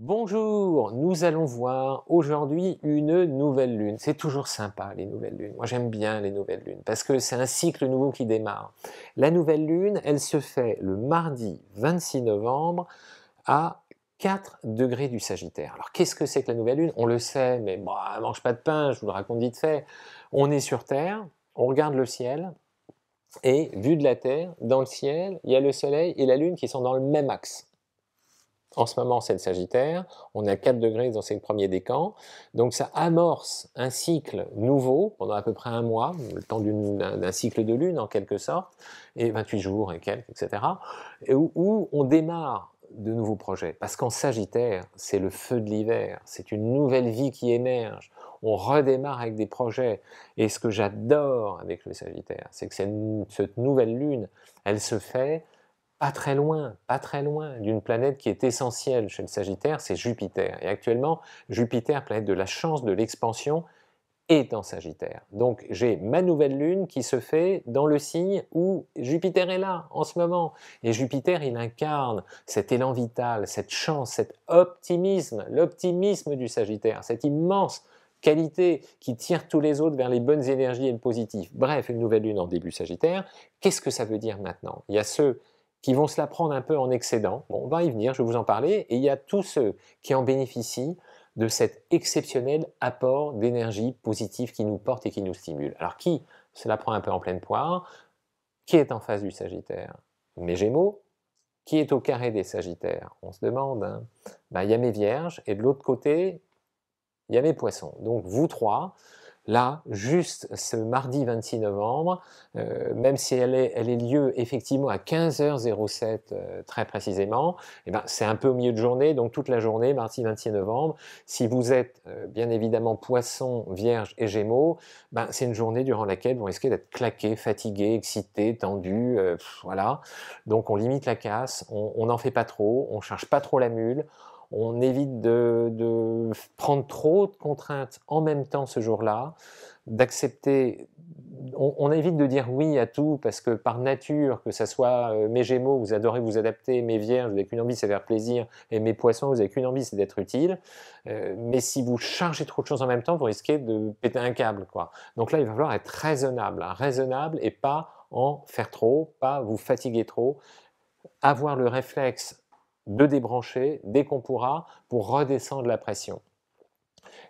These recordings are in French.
Bonjour, nous allons voir aujourd'hui une nouvelle lune. C'est toujours sympa les nouvelles lunes. Moi j'aime bien les nouvelles lunes parce que c'est un cycle nouveau qui démarre. La nouvelle lune, elle se fait le mardi 26 novembre à 4 degrés du Sagittaire. Alors qu'est-ce que c'est que la nouvelle lune On le sait, mais mange pas de pain, je vous le raconte vite fait. On est sur Terre, on regarde le ciel, et vu de la Terre, dans le ciel, il y a le Soleil et la Lune qui sont dans le même axe. En ce moment, c'est le Sagittaire. On a 4 degrés dans ces premiers décan Donc ça amorce un cycle nouveau pendant à peu près un mois, le temps d'un cycle de lune en quelque sorte, et 28 jours et quelques, etc. où on démarre de nouveaux projets. Parce qu'en Sagittaire, c'est le feu de l'hiver, c'est une nouvelle vie qui émerge. On redémarre avec des projets. Et ce que j'adore avec le Sagittaire, c'est que cette nouvelle lune, elle se fait pas très loin, pas très loin d'une planète qui est essentielle chez le Sagittaire, c'est Jupiter. Et actuellement, Jupiter, planète de la chance, de l'expansion, est en Sagittaire. Donc j'ai ma nouvelle lune qui se fait dans le signe où Jupiter est là en ce moment. Et Jupiter, il incarne cet élan vital, cette chance, cet optimisme, l'optimisme du Sagittaire, cette immense qualité qui tire tous les autres vers les bonnes énergies et le positif. Bref, une nouvelle lune en début Sagittaire. Qu'est-ce que ça veut dire maintenant Il y a ceux qui vont se la prendre un peu en excédent. Bon, on va y venir, je vais vous en parler. Et il y a tous ceux qui en bénéficient de cet exceptionnel apport d'énergie positive qui nous porte et qui nous stimule. Alors qui se la prend un peu en pleine poire Qui est en face du Sagittaire Mes Gémeaux, qui est au carré des Sagittaires On se demande. Hein. Ben, il y a mes Vierges et de l'autre côté, il y a mes Poissons. Donc vous trois, là, juste ce mardi 26 novembre, euh, même si elle est, elle est lieu effectivement à 15h07 euh, très précisément, eh ben, c'est un peu au milieu de journée, donc toute la journée, mardi 26 novembre. Si vous êtes euh, bien évidemment poisson, vierge et gémeaux, ben, c'est une journée durant laquelle vous risquez d'être claqué, fatigué, excité, tendu, voilà. Donc on limite la casse, on n'en fait pas trop, on charge pas trop la mule, on évite de, prendre trop de contraintes en même temps ce jour-là, d'accepter, on, évite de dire oui à tout parce que par nature, que ce soit euh, mes Gémeaux, vous adorez vous adapter, mes Vierges, vous n'avez qu'une envie, c'est faire plaisir, et mes Poissons, vous n'avez qu'une envie, c'est d'être utile. Euh, mais si vous chargez trop de choses en même temps, vous risquez de péter un câble, quoi. Donc là, il va falloir être raisonnable, hein. raisonnable et pas en faire trop, pas vous fatiguer trop, avoir le réflexe de débrancher dès qu'on pourra pour redescendre la pression.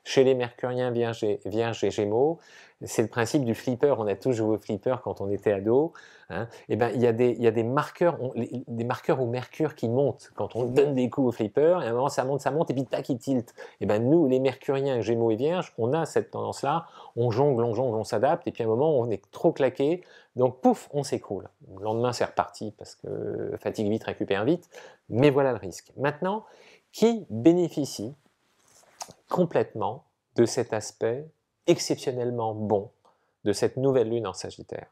Chez les mercuriens vierges et, gémeaux, c'est le principe du flipper. On a tous joué au flipper quand on était ado. Et hein. eh ben, il y a des, marqueurs, des marqueurs au mercure qui montent quand on donne des coups au flipper. Et à un moment, ça monte, ça monte, et puis tac, il tilt. Et eh ben, nous, les mercuriens, gémeaux et vierges, on a cette tendance-là. On jongle, on jongle, on s'adapte. Et puis à un moment, on est trop claqué. Donc pouf, on s'écroule. Le lendemain, c'est reparti parce que fatigue vite, récupère vite. Mais voilà le risque. Maintenant, qui bénéficie complètement de cet aspect exceptionnellement bon de cette nouvelle lune en Sagittaire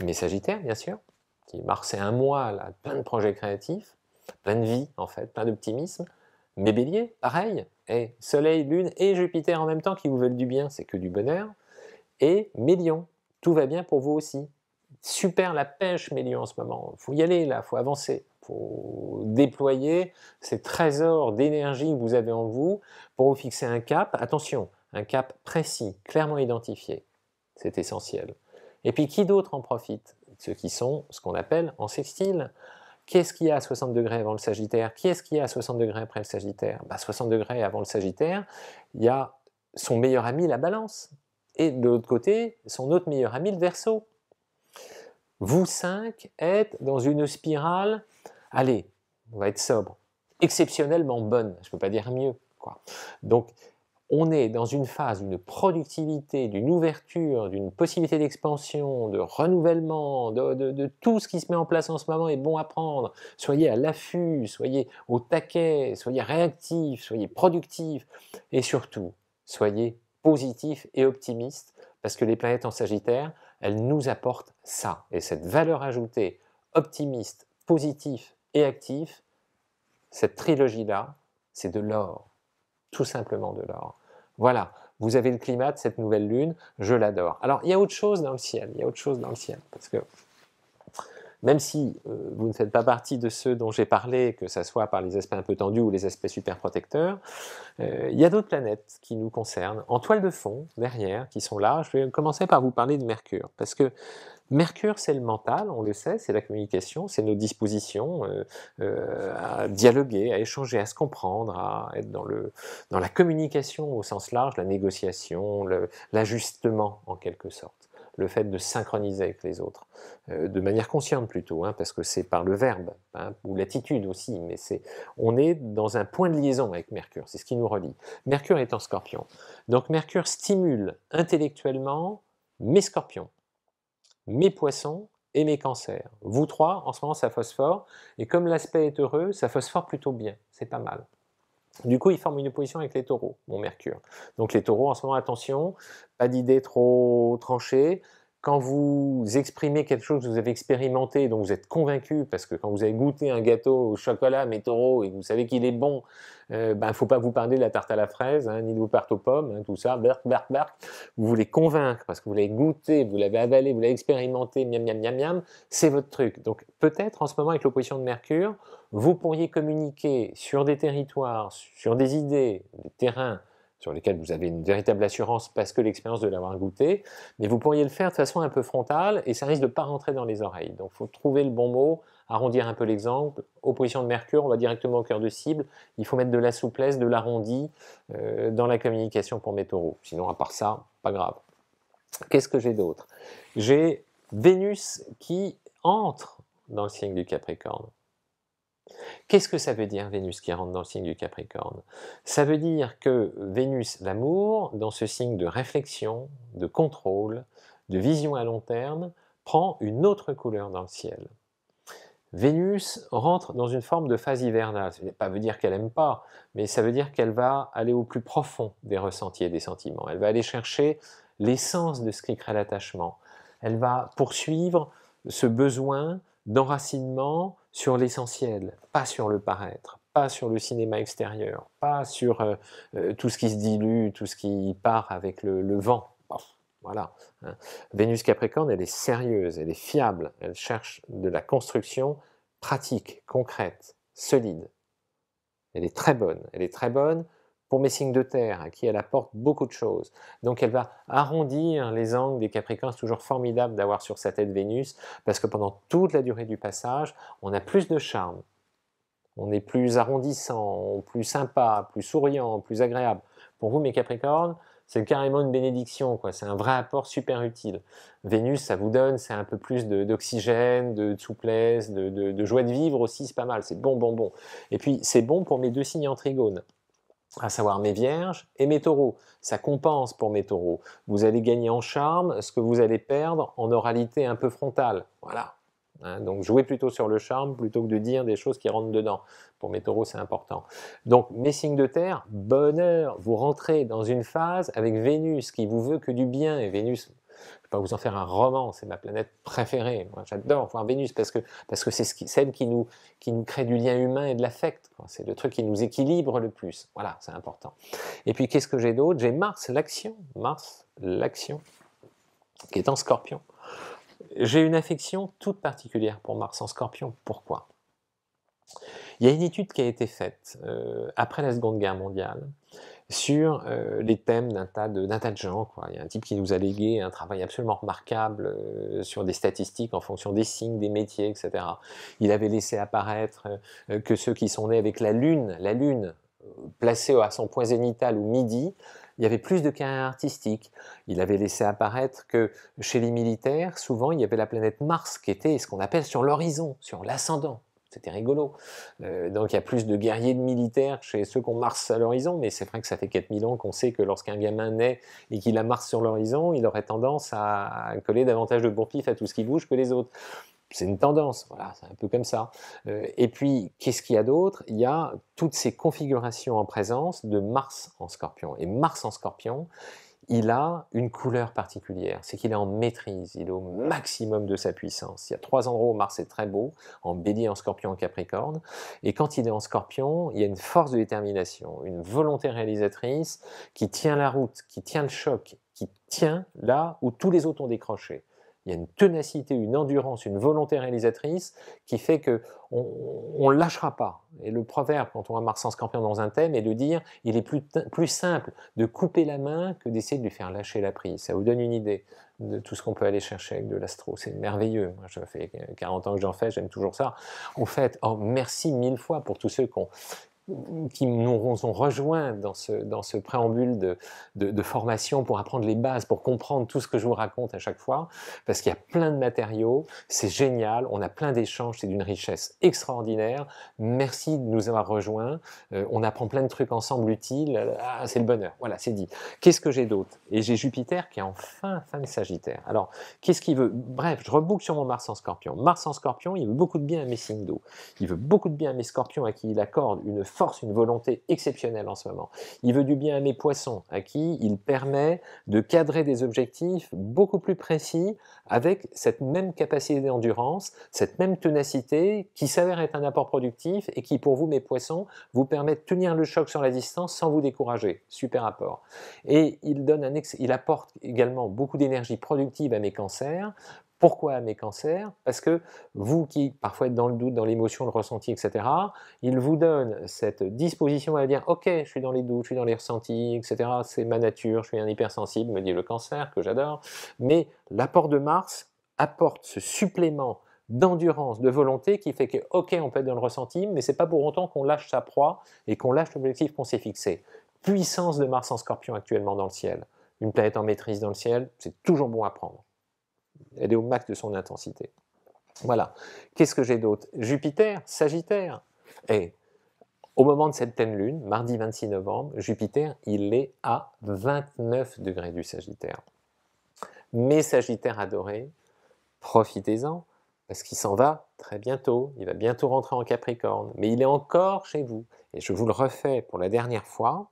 Mes Sagittaires, bien sûr, qui Mars un mois là, plein de projets créatifs, plein de vie en fait, plein d'optimisme. Mes Béliers, pareil. Et Soleil, Lune et Jupiter en même temps qui vous veulent du bien, c'est que du bonheur. Et mes Lions, tout va bien pour vous aussi. Super la pêche, lieux, en ce moment. faut y aller, là, faut avancer. faut déployer ces trésors d'énergie que vous avez en vous pour vous fixer un cap. Attention, un cap précis, clairement identifié. C'est essentiel. Et puis, qui d'autre en profite Ceux qui sont ce qu'on appelle en sextile. Qu'est-ce qu'il y a à 60 degrés avant le Sagittaire Qui est-ce qu'il y a à 60 degrés après le Sagittaire 60 bah, degrés avant le Sagittaire, il y a son meilleur ami, la balance et de l'autre côté, son autre meilleur ami, le verso. Vous cinq êtes dans une spirale, allez, on va être sobre, exceptionnellement bonne, je ne peux pas dire mieux. Quoi. Donc, on est dans une phase d'une productivité, d'une ouverture, d'une possibilité d'expansion, de renouvellement, de, de, tout ce qui se met en place en ce moment est bon à prendre. Soyez à l'affût, soyez au taquet, soyez réactifs, soyez productifs et surtout, soyez positif et optimiste, parce que les planètes en Sagittaire, elles nous apportent ça. Et cette valeur ajoutée optimiste, positif et actif, cette trilogie-là, c'est de l'or, tout simplement de l'or. Voilà, vous avez le climat de cette nouvelle lune, je l'adore. Alors il y a autre chose dans le ciel, il y a autre chose dans le ciel, parce que même si euh, vous ne faites pas partie de ceux dont j'ai parlé, que ce soit par les aspects un peu tendus ou les aspects super protecteurs, euh, il y a d'autres planètes qui nous concernent, en toile de fond, derrière, qui sont là. Je vais commencer par vous parler de Mercure, parce que Mercure, c'est le mental, on le sait, c'est la communication, c'est nos dispositions euh, à dialoguer, à échanger, à se comprendre, à être dans la communication au sens large, la négociation, l'ajustement en quelque sorte le fait de synchroniser avec les autres, euh, de manière consciente plutôt, hein, parce que c'est par le verbe, hein, ou l'attitude aussi, mais c'est on est dans un point de liaison avec Mercure, c'est ce qui nous relie. Mercure est en scorpion. Donc Mercure stimule intellectuellement mes scorpions, mes poissons et mes cancers. Vous trois, en ce moment, ça phosphore, et comme l'aspect est heureux, ça phosphore plutôt bien, c'est pas mal. Du coup, il forme une opposition avec les taureaux, mon Mercure. Donc les taureaux, en ce moment, attention, pas d'idées trop tranchées, quand vous exprimez quelque chose vous avez expérimenté, dont vous êtes convaincu, parce que quand vous avez goûté un gâteau au chocolat, mes taureaux, et vous savez qu'il est bon, il euh, ne ben, faut pas vous parler de la tarte à la fraise, hein, ni de vos tartes aux pommes, hein, tout ça, bark, bark, Vous voulez convaincre, parce que vous l'avez goûté, vous l'avez avalé, vous l'avez expérimenté, miam, miam, miam, miam, c'est votre truc. Donc peut-être en ce moment, avec l'opposition de Mercure, vous pourriez communiquer sur des territoires, sur des idées, des terrains, sur lesquels vous avez une véritable assurance parce que l'expérience de l'avoir goûté, mais vous pourriez le faire de façon un peu frontale et ça risque de ne pas rentrer dans les oreilles. Donc il faut trouver le bon mot, arrondir un peu l'exemple. Opposition de mercure, on va directement au cœur de cible. Il faut mettre de la souplesse, de l'arrondi euh, dans la communication pour mes taureaux. Sinon, à part ça, pas grave. Qu'est-ce que j'ai d'autre J'ai Vénus qui entre dans le signe du Capricorne. Qu'est-ce que ça veut dire Vénus qui rentre dans le signe du Capricorne Ça veut dire que Vénus, l'amour, dans ce signe de réflexion, de contrôle, de vision à long terme, prend une autre couleur dans le ciel. Vénus rentre dans une forme de phase hivernale. Ça ne veut pas dire qu'elle n'aime pas, mais ça veut dire qu'elle va aller au plus profond des ressentis et des sentiments. Elle va aller chercher l'essence de ce qui crée l'attachement. Elle va poursuivre ce besoin d'enracinement, sur l'essentiel, pas sur le paraître, pas sur le cinéma extérieur, pas sur euh, euh, tout ce qui se dilue, tout ce qui part avec le, vent. voilà. Hein. Vénus Capricorne, elle est sérieuse, elle est fiable, elle cherche de la construction pratique, concrète, solide. Elle est très bonne. Elle est très bonne pour mes signes de terre, à hein, qui elle apporte beaucoup de choses. Donc elle va arrondir les angles des Capricornes. C'est toujours formidable d'avoir sur sa tête Vénus, parce que pendant toute la durée du passage, on a plus de charme. On est plus arrondissant, plus sympa, plus souriant, plus agréable. Pour vous, mes Capricornes, c'est carrément une bénédiction, quoi. C'est un vrai apport super utile. Vénus, ça vous donne, c'est un peu plus d'oxygène, de, souplesse, de, joie de vivre aussi, c'est pas mal. C'est bon, bon, bon. Et puis, c'est bon pour mes deux signes en trigone à savoir mes vierges et mes taureaux. Ça compense pour mes taureaux. Vous allez gagner en charme ce que vous allez perdre en oralité un peu frontale. Voilà. Hein, donc jouez plutôt sur le charme plutôt que de dire des choses qui rentrent dedans. Pour mes taureaux, c'est important. Donc mes signes de terre, bonheur, vous rentrez dans une phase avec Vénus qui vous veut que du bien. Et Vénus, je vais pas vous en faire un roman, c'est ma planète préférée. j'adore voir Vénus parce que parce que c'est celle qui nous qui nous crée du lien humain et de l'affect. C'est le truc qui nous équilibre le plus. Voilà, c'est important. Et puis qu'est-ce que j'ai d'autre J'ai Mars, l'action. Mars, l'action, qui est en Scorpion. J'ai une affection toute particulière pour Mars en Scorpion. Pourquoi Il y a une étude qui a été faite euh, après la Seconde Guerre mondiale sur euh, les thèmes d'un tas, tas, de gens. Quoi. Il y a un type qui nous a légué un travail absolument remarquable euh, sur des statistiques en fonction des signes, des métiers, etc. Il avait laissé apparaître euh, que ceux qui sont nés avec la Lune, la Lune placée à son point zénital ou midi, il y avait plus de carrière artistique. Il avait laissé apparaître que chez les militaires, souvent, il y avait la planète Mars qui était ce qu'on appelle sur l'horizon, sur l'ascendant c'était rigolo. Euh, donc il y a plus de guerriers de militaires chez ceux qu'on Mars à l'horizon, mais c'est vrai que ça fait 4000 ans qu'on sait que lorsqu'un gamin naît et qu'il a Mars sur l'horizon, il aurait tendance à, coller davantage de pif à tout ce qui bouge que les autres c'est une tendance, voilà, c'est un peu comme ça. Euh, et puis, qu'est-ce qu'il y a d'autre Il y a toutes ces configurations en présence de Mars en scorpion. Et Mars en scorpion, il a une couleur particulière, c'est qu'il est en maîtrise, il est au maximum de sa puissance. Il y a trois endroits où Mars est très beau, en bélier, en scorpion, en capricorne. Et quand il est en scorpion, il y a une force de détermination, une volonté réalisatrice qui tient la route, qui tient le choc, qui tient là où tous les autres ont décroché il y a une tenacité, une endurance, une volonté réalisatrice qui fait que on ne lâchera pas. Et le proverbe, quand on voit sans Scorpion dans un thème, est de dire il est plus, simple de couper la main que d'essayer de lui faire lâcher la prise. Ça vous donne une idée de tout ce qu'on peut aller chercher avec de l'astro. C'est merveilleux. Moi, ça fait 40 ans que j'en fais, j'aime toujours ça. En fait, oh, merci mille fois pour tous ceux qui ont, qui nous ont rejoints dans ce, dans ce préambule de, de, formation pour apprendre les bases, pour comprendre tout ce que je vous raconte à chaque fois, parce qu'il y a plein de matériaux, c'est génial, on a plein d'échanges, c'est d'une richesse extraordinaire. Merci de nous avoir rejoints, euh, on apprend plein de trucs ensemble utiles, ah, c'est le bonheur, voilà, c'est dit. Qu'est-ce que j'ai d'autre Et j'ai Jupiter qui est enfin fin, fin de Sagittaire. Alors, qu'est-ce qu'il veut Bref, je reboucle sur mon Mars en Scorpion. Mars en Scorpion, il veut beaucoup de bien à mes signes d'eau, il veut beaucoup de bien à mes Scorpions à qui il accorde une force, une volonté exceptionnelle en ce moment. Il veut du bien à mes poissons, à qui il permet de cadrer des objectifs beaucoup plus précis avec cette même capacité d'endurance, cette même tenacité qui s'avère être un apport productif et qui, pour vous, mes poissons, vous permet de tenir le choc sur la distance sans vous décourager. Super apport. Et il, donne un il apporte également beaucoup d'énergie productive à mes cancers pourquoi mes cancers Parce que vous qui parfois êtes dans le doute, dans l'émotion, le ressenti, etc., il vous donne cette disposition à dire Ok, je suis dans les doutes, je suis dans les ressentis, etc., c'est ma nature, je suis un hypersensible, me dit le cancer, que j'adore. Mais l'apport de Mars apporte ce supplément d'endurance, de volonté qui fait que, ok, on peut être dans le ressenti, mais ce c'est pas pour autant qu'on lâche sa proie et qu'on lâche l'objectif qu'on s'est fixé. Puissance de Mars en scorpion actuellement dans le ciel. Une planète en maîtrise dans le ciel, c'est toujours bon à prendre elle est au max de son intensité. Voilà. Qu'est-ce que j'ai d'autre Jupiter, Sagittaire. Et au moment de cette pleine lune, mardi 26 novembre, Jupiter, il est à 29 degrés du Sagittaire. Mes Sagittaires adorés, profitez-en, parce qu'il s'en va très bientôt, il va bientôt rentrer en Capricorne, mais il est encore chez vous. Et je vous le refais pour la dernière fois,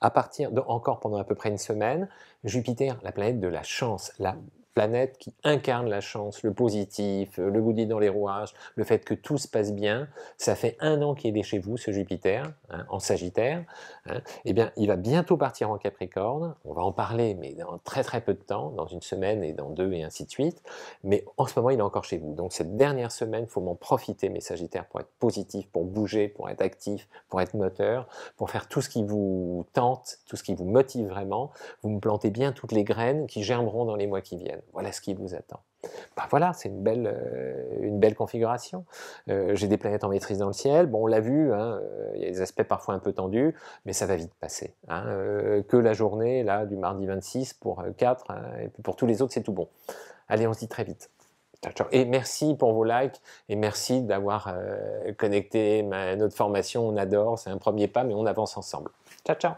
à partir de, encore pendant à peu près une semaine, Jupiter, la planète de la chance, la planète qui incarne la chance, le positif, euh, le goût dans les rouages, le fait que tout se passe bien. Ça fait un an qu'il est chez vous, ce Jupiter, hein, en Sagittaire. Hein. Eh bien, il va bientôt partir en Capricorne. On va en parler, mais dans très très peu de temps, dans une semaine et dans deux et ainsi de suite. Mais en ce moment, il est encore chez vous. Donc cette dernière semaine, il faut m'en profiter, mes Sagittaires, pour être positif, pour bouger, pour être actif, pour être moteur, pour faire tout ce qui vous tente, tout ce qui vous motive vraiment. Vous me plantez bien toutes les graines qui germeront dans les mois qui viennent voilà ce qui vous attend. Bah, voilà, c'est une belle, euh, une belle configuration. Euh, j'ai des planètes en maîtrise dans le ciel. Bon, on l'a vu, hein, euh, il y a des aspects parfois un peu tendus, mais ça va vite passer. Hein. que la journée là du mardi 26 pour 4, hein, et puis pour tous les autres, c'est tout bon. Allez, on se dit très vite. Ciao Et merci pour vos likes et merci d'avoir connecté notre formation. On adore, c'est un premier pas, mais on avance ensemble. Ciao, ciao